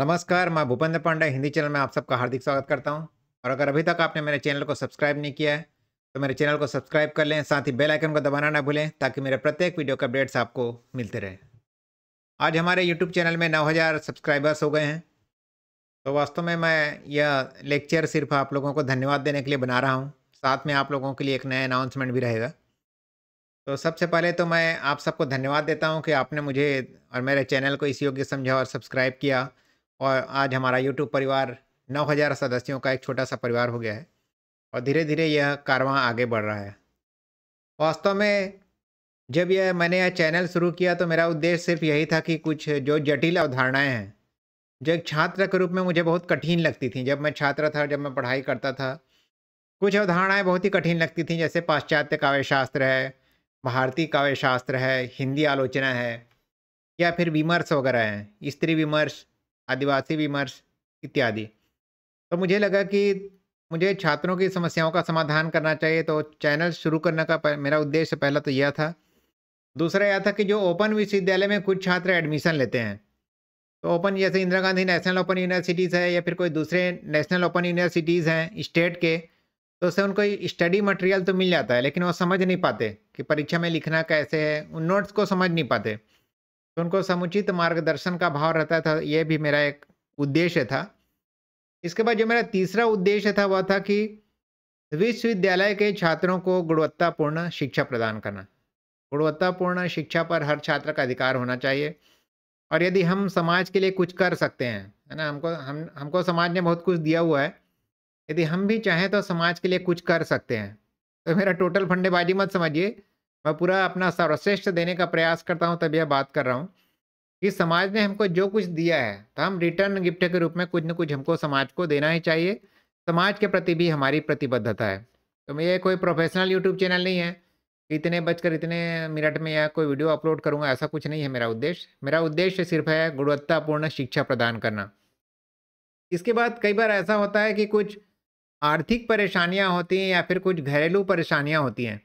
नमस्कार मैं भूपेंद्र पांडे हिंदी चैनल में आप सबका हार्दिक स्वागत करता हूं और अगर अभी तक आपने मेरे चैनल को सब्सक्राइब नहीं किया है तो मेरे चैनल को सब्सक्राइब कर लें साथ ही बेल आइकन को दबाना ना भूलें ताकि मेरे प्रत्येक वीडियो के अपडेट्स आपको मिलते रहें आज हमारे यूट्यूब चैनल में नौ हज़ार सब्सक्राइबर्स हो गए हैं तो वास्तव में मैं यह लेक्चर सिर्फ आप लोगों को धन्यवाद देने के लिए बना रहा हूँ साथ में आप लोगों के लिए एक नया अनाउंसमेंट भी रहेगा तो सबसे पहले तो मैं आप सबको धन्यवाद देता हूँ कि आपने मुझे और मेरे चैनल को इस योग्य समझा और सब्सक्राइब किया और आज हमारा यूट्यूब परिवार 9000 सदस्यों का एक छोटा सा परिवार हो गया है और धीरे धीरे यह कारवां आगे बढ़ रहा है वास्तव में जब यह मैंने यह चैनल शुरू किया तो मेरा उद्देश्य सिर्फ यही था कि कुछ जो जटिल अवधारणाएँ हैं जो एक छात्र के रूप में मुझे बहुत कठिन लगती थी जब मैं छात्र था जब मैं पढ़ाई करता था कुछ अवधारणाएँ बहुत ही कठिन लगती थी जैसे पाश्चात्य काव्य शास्त्र है भारतीय काव्य शास्त्र है हिंदी आलोचना है या फिर विमर्श वगैरह हैं स्त्री विमर्श आदिवासी विमर्श इत्यादि तो मुझे लगा कि मुझे छात्रों की समस्याओं का समाधान करना चाहिए तो चैनल शुरू करने का मेरा उद्देश्य पहला तो यह था दूसरा यह था कि जो ओपन विश्वविद्यालय में कुछ छात्र एडमिशन लेते हैं तो ओपन जैसे Indira Gandhi national open universities है या फिर कोई दूसरे नेशनल ओपन यूनिवर्सिटीज़ हैं स्टेट के तो उससे उनको स्टडी मटेरियल तो मिल जाता है लेकिन वो समझ नहीं पाते कि परीक्षा में लिखना कैसे है उन नोट्स को समझ नहीं पाते तो उनको समुचित मार्गदर्शन का भाव रहता था यह भी मेरा एक उद्देश्य था इसके बाद जो मेरा तीसरा उद्देश्य था वह था कि विश्वविद्यालय के छात्रों को गुणवत्तापूर्ण शिक्षा प्रदान करना गुणवत्तापूर्ण शिक्षा पर हर छात्र का अधिकार होना चाहिए और यदि हम समाज के लिए कुछ कर सकते हैं है ना हमको हम हमको समाज ने बहुत कुछ दिया हुआ है यदि हम भी चाहें तो समाज के लिए कुछ कर सकते हैं तो मेरा टोटल फंडेबाजी मत समझिए मैं पूरा अपना सर्वश्रेष्ठ देने का प्रयास करता हूँ तब यह बात कर रहा हूँ कि समाज ने हमको जो कुछ दिया है तो हम रिटर्न गिफ्ट के रूप में कुछ न कुछ हमको समाज को देना ही चाहिए समाज के प्रति भी हमारी प्रतिबद्धता है तो ये कोई प्रोफेशनल यूट्यूब चैनल नहीं है इतने बजकर इतने मिनट में या कोई वीडियो अपलोड करूँगा ऐसा कुछ नहीं है मेरा उद्देश्य मेरा उद्देश्य सिर्फ है गुणवत्तापूर्ण शिक्षा प्रदान करना इसके बाद कई बार ऐसा होता है कि कुछ आर्थिक परेशानियाँ होती हैं या फिर कुछ घरेलू परेशानियाँ होती हैं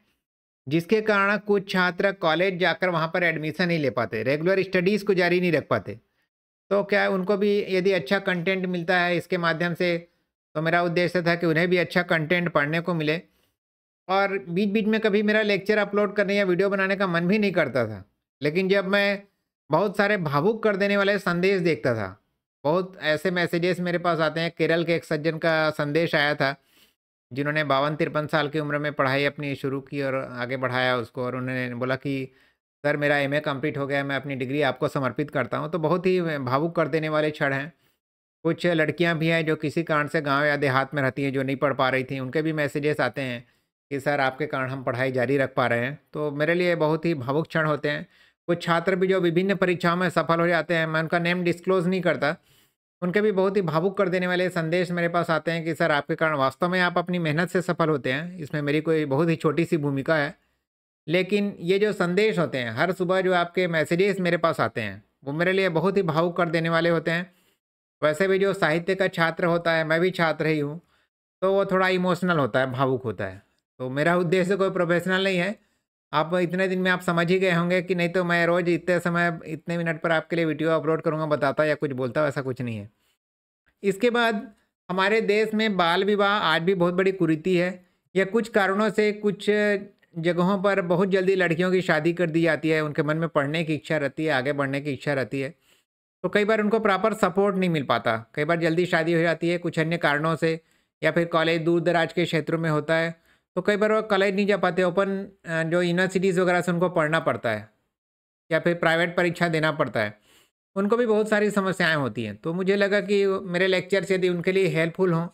जिसके कारण कुछ छात्र कॉलेज जाकर वहाँ पर एडमिशन नहीं ले पाते रेगुलर स्टडीज़ को जारी नहीं रख पाते तो क्या उनको भी यदि अच्छा कंटेंट मिलता है इसके माध्यम से तो मेरा उद्देश्य था कि उन्हें भी अच्छा कंटेंट पढ़ने को मिले और बीच बीच में कभी मेरा लेक्चर अपलोड करने या वीडियो बनाने का मन भी नहीं करता था लेकिन जब मैं बहुत सारे भावुक कर देने वाले संदेश देखता था बहुत ऐसे मैसेजेस मेरे पास आते हैं केरल के एक सज्जन का संदेश आया था जिन्होंने बावन तिरपन साल की उम्र में पढ़ाई अपनी शुरू की और आगे बढ़ाया उसको और उन्होंने बोला कि सर मेरा एमए कंप्लीट हो गया मैं अपनी डिग्री आपको समर्पित करता हूँ तो बहुत ही भावुक कर देने वाले क्षण हैं कुछ लड़कियाँ भी हैं जो किसी कारण से गाँव या देहात में रहती हैं जो नहीं पढ़ पा रही थी उनके भी मैसेजेस आते हैं कि सर आपके कारण हम पढ़ाई जारी रख पा रहे हैं तो मेरे लिए बहुत ही भावुक क्षण होते हैं कुछ छात्र भी जो विभिन्न परीक्षाओं में सफल हो जाते हैं मैं उनका नेम डिस्क्लोज़ नहीं करता उनके भी बहुत ही भावुक कर देने वाले संदेश मेरे पास आते हैं कि सर आपके कारण वास्तव में आप अपनी मेहनत से सफल होते हैं इसमें मेरी कोई बहुत ही छोटी सी भूमिका है लेकिन ये जो संदेश होते हैं हर सुबह जो आपके मैसेजेस मेरे पास आते हैं वो मेरे लिए बहुत ही भावुक कर देने वाले होते हैं वैसे भी जो साहित्य का छात्र होता है मैं भी छात्र ही हूँ तो वो थोड़ा इमोशनल होता है भावुक होता है तो मेरा उद्देश्य कोई प्रोफेशनल नहीं है आप इतने दिन में आप समझ ही गए होंगे कि नहीं तो मैं रोज़ इतने समय इतने मिनट पर आपके लिए वीडियो अपलोड करूँगा बताता या कुछ बोलता वैसा कुछ नहीं है इसके बाद हमारे देश में बाल विवाह आज भी बहुत बड़ी कुरीति है या कुछ कारणों से कुछ जगहों पर बहुत जल्दी लड़कियों की शादी कर दी जाती है उनके मन में पढ़ने की इच्छा रहती है आगे बढ़ने की इच्छा रहती है तो कई बार उनको प्रॉपर सपोर्ट नहीं मिल पाता कई बार जल्दी शादी हो जाती है कुछ अन्य कारणों से या फिर कॉलेज दूर दराज के क्षेत्रों में होता है तो कई बार वो कॉलेज नहीं जा पाते ओपन जो यूनिवर्सिटीज़ वगैरह से उनको पढ़ना पड़ता है या फिर प्राइवेट परीक्षा देना पड़ता है उनको भी बहुत सारी समस्याएं होती हैं तो मुझे लगा कि मेरे लेक्चर से यदि उनके लिए हेल्पफुल हों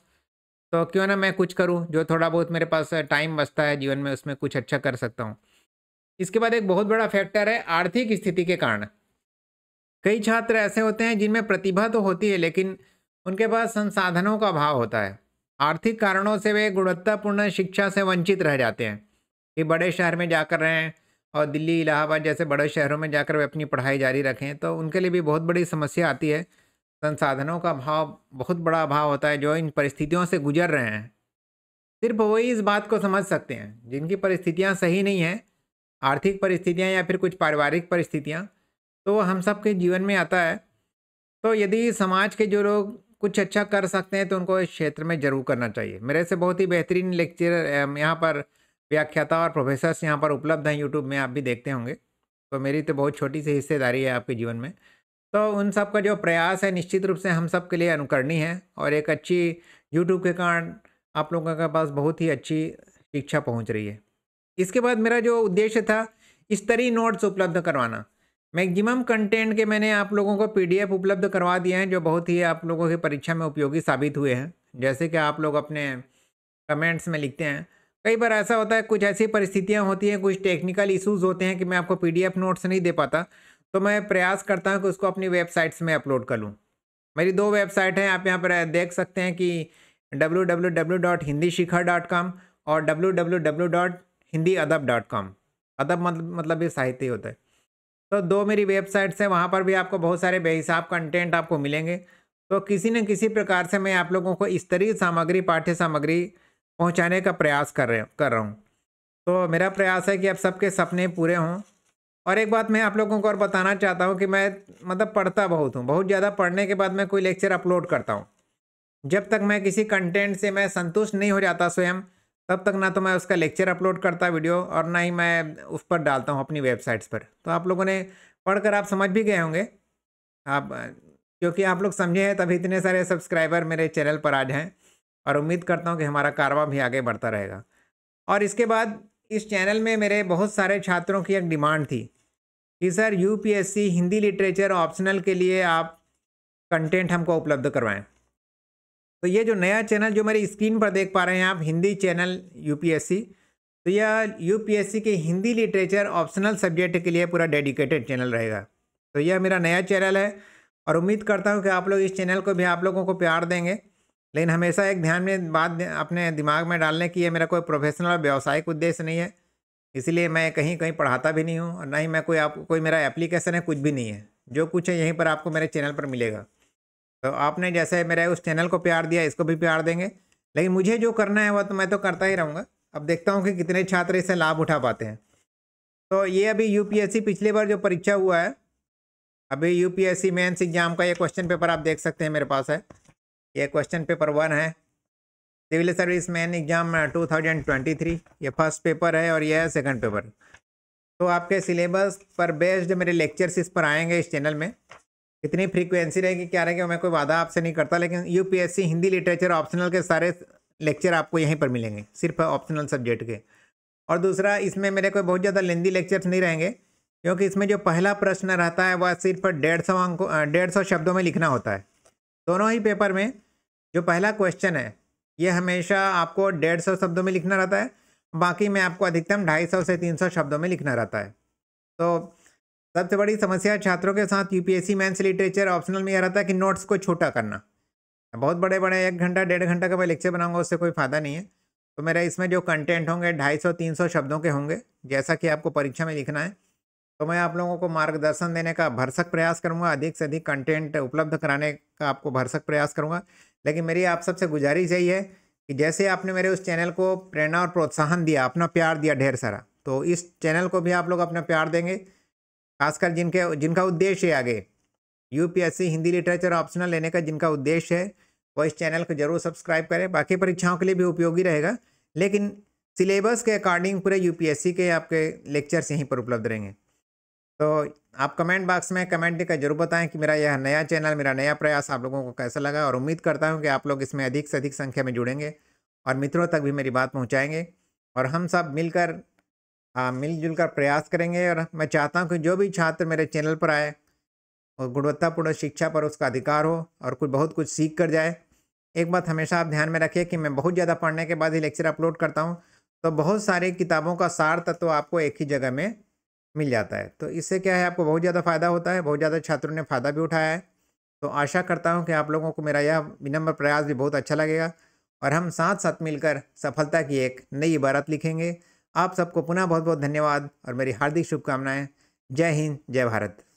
तो क्यों ना मैं कुछ करूं जो थोड़ा बहुत मेरे पास टाइम बचता है जीवन में उसमें कुछ अच्छा कर सकता हूँ इसके बाद एक बहुत बड़ा फैक्टर है आर्थिक स्थिति के कारण कई छात्र ऐसे होते हैं जिनमें प्रतिभा तो होती है लेकिन उनके पास संसाधनों का अभाव होता है आर्थिक कारणों से वे गुणवत्तापूर्ण शिक्षा से वंचित रह जाते हैं ये बड़े शहर में जाकर रहे हैं और दिल्ली इलाहाबाद जैसे बड़े शहरों में जाकर वे अपनी पढ़ाई जारी रखें तो उनके लिए भी बहुत बड़ी समस्या आती है संसाधनों का भाव बहुत बड़ा अभाव होता है जो इन परिस्थितियों से गुजर रहे हैं सिर्फ वही इस बात को समझ सकते हैं जिनकी परिस्थितियाँ सही नहीं हैं आर्थिक परिस्थितियाँ या फिर कुछ पारिवारिक परिस्थितियाँ तो हम सब के जीवन में आता है तो यदि समाज के जो लोग कुछ अच्छा कर सकते हैं तो उनको इस क्षेत्र में जरूर करना चाहिए मेरे से बहुत ही बेहतरीन लेक्चर यहाँ पर व्याख्याता और प्रोफेसर्स यहाँ पर उपलब्ध हैं यूट्यूब में आप भी देखते होंगे तो मेरी तो बहुत छोटी सी हिस्सेदारी है आपके जीवन में तो उन सब का जो प्रयास है निश्चित रूप से हम सब के लिए अनुकरणीय है और एक अच्छी यूट्यूब के कारण आप लोगों के पास बहुत ही अच्छी शिक्षा पहुँच रही है इसके बाद मेरा जो उद्देश्य था स्तरीय नोट्स उपलब्ध करवाना मैक्सिमम कंटेंट के मैंने आप लोगों को पीडीएफ उपलब्ध करवा दिए हैं जो बहुत ही आप लोगों की परीक्षा में उपयोगी साबित हुए हैं जैसे कि आप लोग अपने कमेंट्स में लिखते हैं कई बार ऐसा होता है कुछ ऐसी परिस्थितियाँ होती हैं कुछ टेक्निकल इशूज़ होते हैं कि मैं आपको पीडीएफ नोट्स नहीं दे पाता तो मैं प्रयास करता हूँ कि उसको अपनी वेबसाइट्स में अपलोड कर लूँ मेरी दो वेबसाइट हैं आप यहाँ पर देख सकते हैं कि W W W dot Hindi Shikha dot com और W W W dot Hindi Adab dot com अदब मतलब मतलब ये साहित्य होता है तो दो मेरी वेबसाइट्स हैं वहाँ पर भी आपको बहुत सारे बेहिसाब कंटेंट आपको मिलेंगे तो किसी न किसी प्रकार से मैं आप लोगों को इस सामग्री पाठ्य सामग्री पहुँचाने का प्रयास कर रहे कर रहा हूँ तो मेरा प्रयास है कि आप सबके सपने पूरे हों और एक बात मैं आप लोगों को और बताना चाहता हूँ कि मैं मतलब पढ़ता बहुत हूँ बहुत ज़्यादा पढ़ने के बाद मैं कोई लेक्चर अपलोड करता हूँ जब तक मैं किसी कंटेंट से मैं संतुष्ट नहीं हो जाता स्वयं तब तक ना तो मैं उसका लेक्चर अपलोड करता वीडियो और ना ही मैं उस पर डालता हूँ अपनी वेबसाइट्स पर तो आप लोगों ने पढ़कर आप समझ भी गए होंगे आप क्योंकि आप लोग समझे हैं तभी इतने सारे सब्सक्राइबर मेरे चैनल पर आ जाएँ और उम्मीद करता हूँ कि हमारा कारवा भी आगे बढ़ता रहेगा और इसके बाद इस चैनल में मेरे बहुत सारे छात्रों की एक डिमांड थी कि sir UPSC Hindi literature optional के लिए आप कंटेंट हमको उपलब्ध करवाएं तो ये जो नया चैनल जो मेरी स्क्रीन पर देख पा रहे हैं आप हिंदी चैनल यूपीएससी तो यह यूपीएससी के हिंदी लिटरेचर ऑप्शनल सब्जेक्ट के लिए पूरा डेडिकेटेड चैनल रहेगा तो यह मेरा नया चैनल है और उम्मीद करता हूँ कि आप लोग इस चैनल को भी आप लोगों को प्यार देंगे लेकिन हमेशा एक ध्यान में बात अपने दिमाग में डालने की यह मेरा कोई प्रोफेशनल और व्यावसायिक उद्देश्य नहीं है इसलिए मैं कहीं कहीं पढ़ाता भी नहीं हूँ और ना ही मैं कोई आप कोई मेरा एप्लीकेशन है कुछ भी नहीं है जो कुछ है यहीं पर आपको मेरे चैनल पर मिलेगा तो आपने जैसे मेरे उस चैनल को प्यार दिया इसको भी प्यार देंगे लेकिन मुझे जो करना है वह तो मैं तो करता ही रहूँगा अब देखता हूँ कि कितने छात्र इससे लाभ उठा पाते हैं तो ये अभी यू पिछली बार जो परीक्षा हुआ है अभी यू पी एग्जाम का ये क्वेश्चन पेपर आप देख सकते हैं मेरे पास है ये क्वेश्चन पेपर वन है सिविल सर्विस मैन एग्जाम 2023 ये फर्स्ट पेपर है और यह है सेकंड पेपर तो आपके सिलेबस पर बेस्ड मेरे लेक्चर्स इस पर आएंगे इस चैनल में इतनी फ्रीक्वेंसी रहेगी क्या रहेगी मैं कोई वादा आपसे नहीं करता लेकिन यूपीएससी हिंदी लिटरेचर ऑप्शनल के सारे लेक्चर आपको यहीं पर मिलेंगे सिर्फ ऑप्शनल सब्जेक्ट के और दूसरा इसमें मेरे कोई बहुत ज़्यादा लेंदी लेक्चर्स नहीं रहेंगे क्योंकि इसमें जो पहला प्रश्न रहता है वह सिर्फ डेढ़ सौ अंकों डेढ़ सौ शब्दों में लिखना होता है दोनों ही पेपर में जो पहला क्वेश्चन है ये हमेशा आपको डेढ़ सौ शब्दों में लिखना रहता है बाकी में आपको अधिकतम ढाई सौ से तीन सौ शब्दों में लिखना रहता है तो सबसे बड़ी समस्या छात्रों के साथ यूपीएससी मेंस लिटरेचर ऑप्शनल में यह रहता है कि नोट्स को छोटा करना बहुत बड़े बड़े एक घंटा डेढ़ घंटा का मैं लेक्चर बनाऊंगा उससे कोई फ़ायदा नहीं है तो मेरा इसमें जो कंटेंट होंगे ढाई सौ तीन सौ शब्दों के होंगे जैसा कि आपको परीक्षा में लिखना है तो मैं आप लोगों को मार्गदर्शन देने का भरसक प्रयास करूँगा अधिक से अधिक कंटेंट उपलब्ध कराने का आपको भरसक प्रयास करूँगा लेकिन मेरी आप सबसे गुजारिश यही है कि जैसे आपने मेरे उस चैनल को प्रेरणा और प्रोत्साहन दिया अपना प्यार दिया ढेर सारा तो इस चैनल को भी आप लोग अपना प्यार देंगे खासकर जिनके जिनका उद्देश्य है आगे यूपीएससी हिंदी लिटरेचर ऑप्शनल लेने का जिनका उद्देश्य है वो इस चैनल को जरूर सब्सक्राइब करें बाकी परीक्षाओं के लिए भी उपयोगी रहेगा लेकिन सिलेबस के अकॉर्डिंग पूरे यूपीएससी के आपके लेक्चर्स यहीं पर उपलब्ध रहेंगे तो आप कमेंट बॉक्स में कमेंट देकर जरूर बताएं कि मेरा यह नया चैनल मेरा नया प्रयास आप लोगों को कैसा लगा और उम्मीद करता हूं कि आप लोग इसमें अधिक से अधिक संख्या में जुड़ेंगे और मित्रों तक भी मेरी बात पहुंचाएंगे और हम सब मिलकर हाँ, मिलजुल कर प्रयास करेंगे और मैं चाहता हूँ कि जो भी छात्र मेरे चैनल पर आए और गुणवत्तापूर्ण शिक्षा पर उसका अधिकार हो और कुछ बहुत कुछ सीख कर जाए एक बात हमेशा आप ध्यान में रखिए कि मैं बहुत ज़्यादा पढ़ने के बाद ही लेक्चर अपलोड करता हूँ तो बहुत सारी किताबों का सार तत्व तो आपको एक ही जगह में मिल जाता है तो इससे क्या है आपको बहुत ज़्यादा फ़ायदा होता है बहुत ज़्यादा छात्रों ने फ़ायदा भी उठाया है तो आशा करता हूँ कि आप लोगों को मेरा यह विनम्र प्रयास भी बहुत अच्छा लगेगा और हम साथ साथ मिलकर सफलता की एक नई इबारत लिखेंगे आप सबको पुनः बहुत बहुत धन्यवाद और मेरी हार्दिक शुभकामनाएं जय हिंद जय भारत